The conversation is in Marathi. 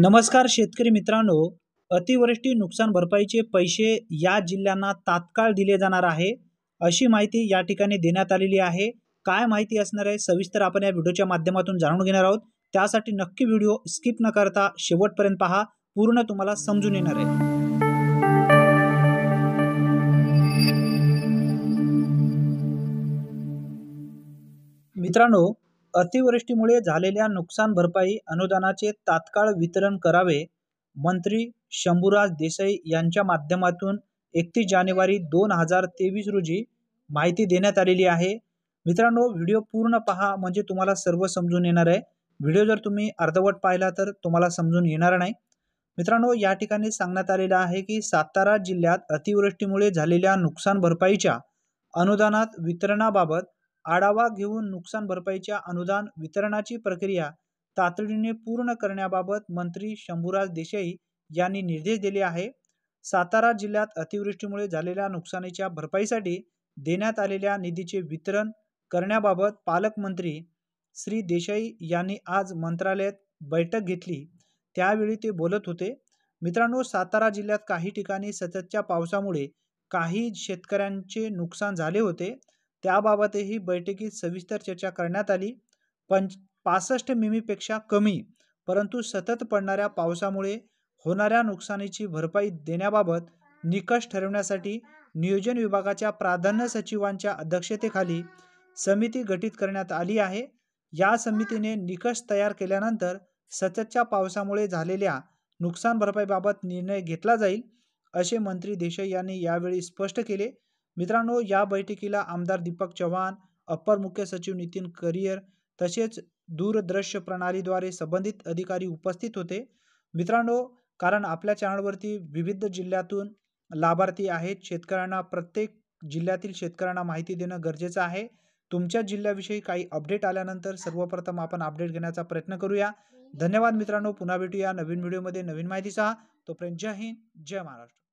नमस्कार शेतकरी मित्रांनो अतिवृष्टी नुकसान भरपाईचे पैसे या जिल्ह्यांना तात्काळ दिले जाणार आहे अशी माहिती या ठिकाणी देण्यात आलेली आहे काय माहिती असणार आहे सविस्तर आपण या व्हिडिओच्या माध्यमातून जाणून घेणार आहोत त्यासाठी नक्की व्हिडिओ स्किप न करता शेवटपर्यंत पहा पूर्ण तुम्हाला समजून येणार आहे मित्रांनो अतिवृष्टीमुळे झालेल्या नुकसान भरपाई अनुदानाचे तात्काळ वितरण करावे, मंत्री शंभूराज देसाई यांच्या माध्यमातून एकतीस जानेवारी दोन हजार तेवीस रोजी माहिती देण्यात आलेली आहे. मित्रांनो व्हिडिओ पूर्ण पहा म्हणजे तुम्हाला सर्व समजून येणार आहे. व्हिडिओ जर तुम्ही अर्धवट पाहिला तर तुम्हाला समजून येणार नाही. मित्रांनो या ठिकाणी सांगण्यात आलेलं आहे की सातारा जिल्ह्यात अतिवृष्टीमुळे झालेल्या नुकसान भरपाईच्या अनुदानात वितरणाबाबत आढावा घेऊन नुकसान भरपाईच्या अनुदान वितरणाची प्रक्रिया तातडीने पूर्ण करण्याबाबत मंत्री शंभूराज देसाई यांनी निर्देश दिले आहे सातारा जिल्ह्यात अतिवृष्टीमुळे झालेल्या नुकसानीच्या भरपाईसाठी देण्यात आलेल्या निधीचे वितरण करण्याबाबत पालकमंत्री श्री देसाई यांनी आज मंत्रालयात बैठक घेतली त्यावेळी ते बोलत होते मित्रांनो सातारा जिल्ह्यात काही ठिकाणी सततच्या पावसामुळे काही शेतकऱ्यांचे नुकसान झाले होते त्याबाबतही बैठकीत सविस्तर चर्चा करण्यात आली पंच पासष्ट मिमीपेक्षा कमी परंतु सतत पडणाऱ्या पावसामुळे होणाऱ्या नुकसानीची भरपाई देण्याबाबत निकष ठरवण्यासाठी नियोजन विभागाच्या प्राधान्य सचिवांच्या अध्यक्षतेखाली समिती गठीत करण्यात आली आहे या समितीने निकष तयार केल्यानंतर सततच्या पावसामुळे झालेल्या नुकसान भरपाईबाबत निर्णय घेतला जाईल असे मंत्री देशाई यांनी यावेळी स्पष्ट केले मित्रांनो या बैठकीला आमदार दीपक चव्हाण अप्पर मुख्य सचिव नितीन करियर तसेच दूरदृश्य प्रणालीद्वारे संबंधित अधिकारी उपस्थित होते मित्रांनो कारण आपल्या चॅनलवरती विविध जिल्ह्यातून लाभार्थी आहेत शेतकऱ्यांना प्रत्येक जिल्ह्यातील शेतकऱ्यांना माहिती देणं गरजेचं आहे तुमच्या जिल्ह्याविषयी काही अपडेट आल्यानंतर सर्वप्रथम आपण अपडेट घेण्याचा प्रयत्न करूया धन्यवाद मित्रांनो पुन्हा भेटूया नवीन व्हिडिओमध्ये नवीन सहा तोपर्यंत जय हिंद जय महाराष्ट्र